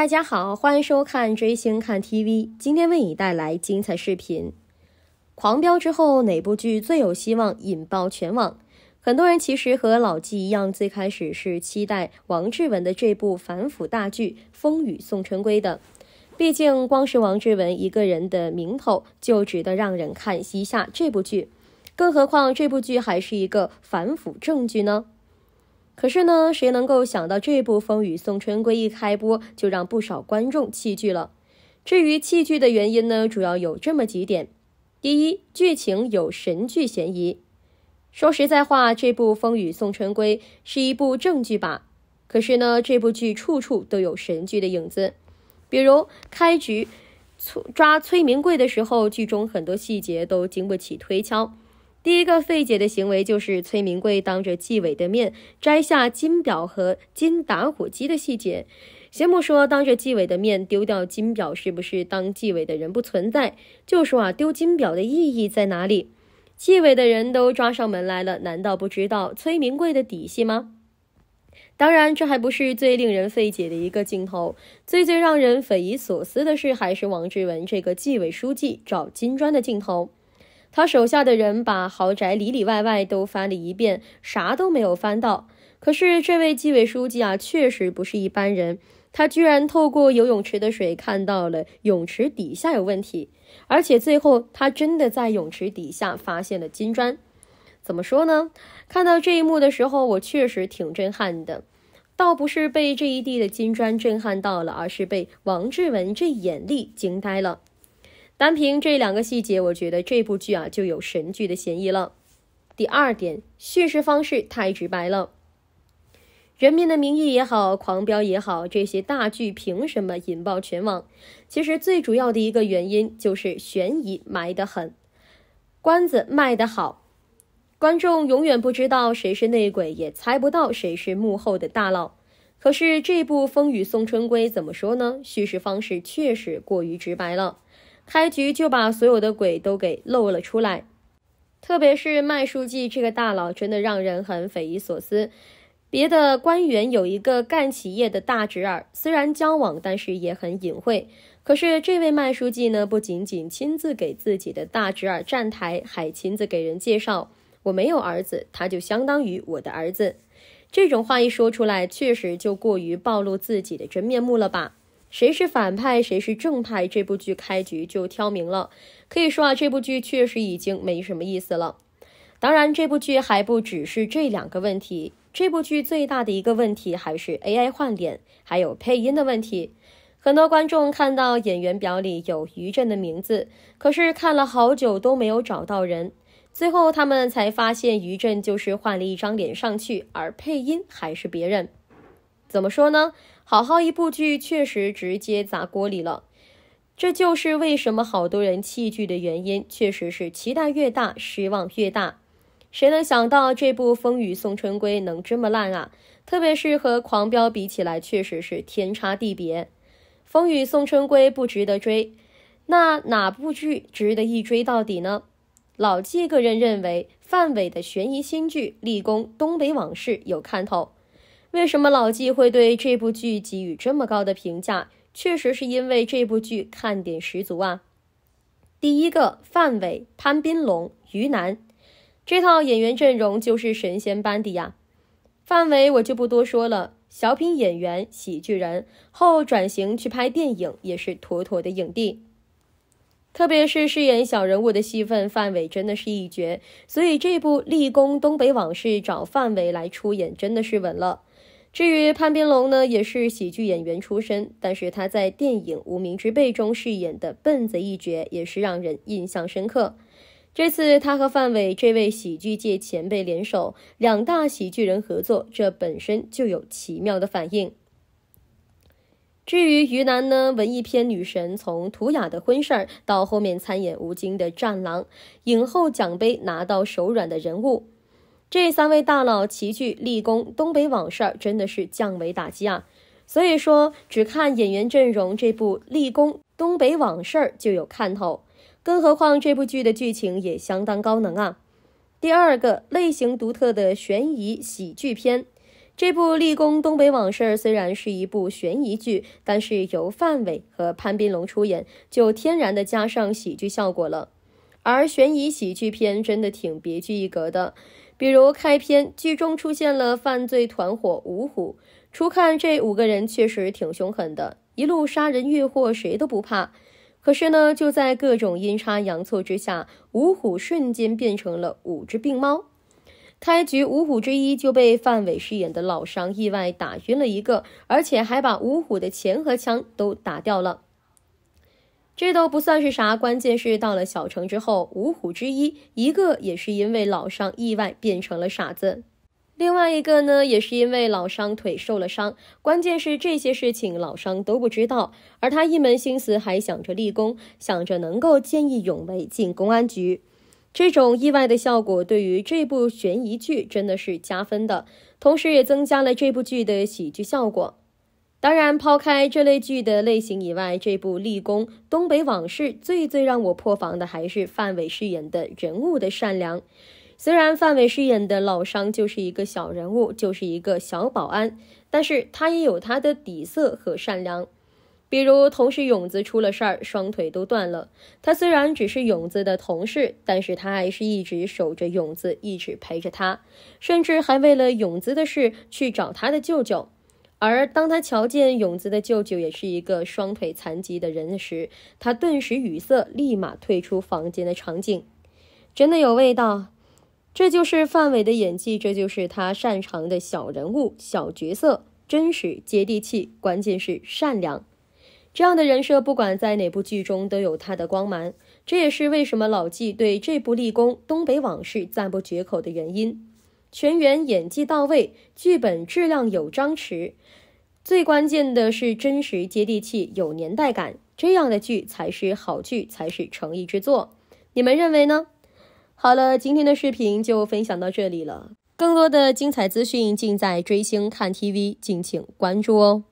大家好，欢迎收看追星看 TV，今天为你带来精彩视频。狂飙之后，哪部剧最有希望引爆全网？很多人其实和老纪一样，最开始是期待王志文的这部反腐大剧《风雨送春归》的。毕竟，光是王志文一个人的名头，就值得让人看一下这部剧。更何况，这部剧还是一个反腐正剧呢。可是呢，谁能够想到这部《风雨送春归》一开播就让不少观众弃剧了？至于弃剧的原因呢，主要有这么几点：第一，剧情有神剧嫌疑。说实在话，这部《风雨送春归》是一部正剧吧？可是呢，这部剧处处都有神剧的影子。比如开局抓崔明贵的时候，剧中很多细节都经不起推敲。第一个费解的行为就是崔明贵当着纪委的面摘下金表和金打火机的细节。先不说，当着纪委的面丢掉金表，是不是当纪委的人不存在？就说啊，丢金表的意义在哪里？纪委的人都抓上门来了，难道不知道崔明贵的底细吗？当然，这还不是最令人费解的一个镜头。最最让人匪夷所思的是，还是王志文这个纪委书记找金砖的镜头。他手下的人把豪宅里里外外都翻了一遍，啥都没有翻到。可是这位纪委书记啊，确实不是一般人，他居然透过游泳池的水看到了泳池底下有问题，而且最后他真的在泳池底下发现了金砖。怎么说呢？看到这一幕的时候，我确实挺震撼的，倒不是被这一地的金砖震撼到了，而是被王志文这眼力惊呆了。单凭这两个细节，我觉得这部剧啊就有神剧的嫌疑了。第二点，叙事方式太直白了，《人民的名义》也好，《狂飙》也好，这些大剧凭什么引爆全网？其实最主要的一个原因就是悬疑埋得很，关子卖得好，观众永远不知道谁是内鬼，也猜不到谁是幕后的大佬。可是这部《风雨送春归》怎么说呢？叙事方式确实过于直白了。开局就把所有的鬼都给露了出来，特别是麦书记这个大佬，真的让人很匪夷所思。别的官员有一个干企业的大侄儿，虽然交往，但是也很隐晦。可是这位麦书记呢，不仅仅亲自给自己的大侄儿站台，还亲自给人介绍：“我没有儿子，他就相当于我的儿子。”这种话一说出来，确实就过于暴露自己的真面目了吧？谁是反派，谁是正派？这部剧开局就挑明了。可以说啊，这部剧确实已经没什么意思了。当然，这部剧还不只是这两个问题。这部剧最大的一个问题还是 AI 换脸，还有配音的问题。很多观众看到演员表里有于震的名字，可是看了好久都没有找到人，最后他们才发现于震就是换了一张脸上去，而配音还是别人。怎么说呢？好好一部剧，确实直接砸锅里了。这就是为什么好多人弃剧的原因，确实是期待越大，失望越大。谁能想到这部《风雨送春归》能这么烂啊？特别是和《狂飙》比起来，确实是天差地别。《风雨送春归》不值得追，那哪部剧值得一追到底呢？老纪个人认为，范伟的悬疑新剧《立功东北往事》有看头。为什么老纪会对这部剧给予这么高的评价？确实是因为这部剧看点十足啊！第一个范伟、潘斌龙、于南，这套演员阵容就是神仙般的呀。范伟我就不多说了，小品演员、喜剧人，后转型去拍电影也是妥妥的影帝。特别是饰演小人物的戏份，范伟真的是一绝。所以这部《立功东北往事》找范伟来出演真的是稳了。至于潘斌龙呢，也是喜剧演员出身，但是他在电影《无名之辈》中饰演的笨贼一角，也是让人印象深刻。这次他和范伟这位喜剧界前辈联手，两大喜剧人合作，这本身就有奇妙的反应。至于于南呢，文艺片女神，从图雅的婚事儿到后面参演吴京的《战狼》，影后奖杯拿到手软的人物。这三位大佬齐聚《立功东北往事》，真的是降维打击啊！所以说，只看演员阵容，这部《立功东北往事》就有看头，更何况这部剧的剧情也相当高能啊！第二个类型独特的悬疑喜剧片，这部《立功东北往事》虽然是一部悬疑剧，但是由范伟和潘斌龙出演，就天然的加上喜剧效果了。而悬疑喜剧片真的挺别具一格的。比如开篇，剧中出现了犯罪团伙五虎。初看这五个人确实挺凶狠的，一路杀人越货，谁都不怕。可是呢，就在各种阴差阳错之下，五虎瞬间变成了五只病猫。开局五虎之一就被范伟饰演的老商意外打晕了一个，而且还把五虎的钱和枪都打掉了。这都不算是啥，关键是到了小城之后，五虎之一，一个也是因为老伤意外变成了傻子，另外一个呢也是因为老伤腿受了伤，关键是这些事情老伤都不知道，而他一门心思还想着立功，想着能够见义勇为进公安局，这种意外的效果对于这部悬疑剧真的是加分的，同时也增加了这部剧的喜剧效果。当然，抛开这类剧的类型以外，这部《立功东北往事》最最让我破防的还是范伟饰演的人物的善良。虽然范伟饰演的老商就是一个小人物，就是一个小保安，但是他也有他的底色和善良。比如，同事勇子出了事儿，双腿都断了，他虽然只是勇子的同事，但是他还是一直守着勇子，一直陪着他，甚至还为了勇子的事去找他的舅舅。而当他瞧见勇子的舅舅也是一个双腿残疾的人时，他顿时语塞，立马退出房间的场景，真的有味道。这就是范伟的演技，这就是他擅长的小人物、小角色，真实接地气，关键是善良。这样的人设，不管在哪部剧中都有他的光芒。这也是为什么老纪对这部立功《东北往事》赞不绝口的原因。全员演技到位，剧本质量有张弛，最关键的是真实接地气，有年代感，这样的剧才是好剧，才是诚意之作。你们认为呢？好了，今天的视频就分享到这里了，更多的精彩资讯尽在追星看 TV，敬请关注哦。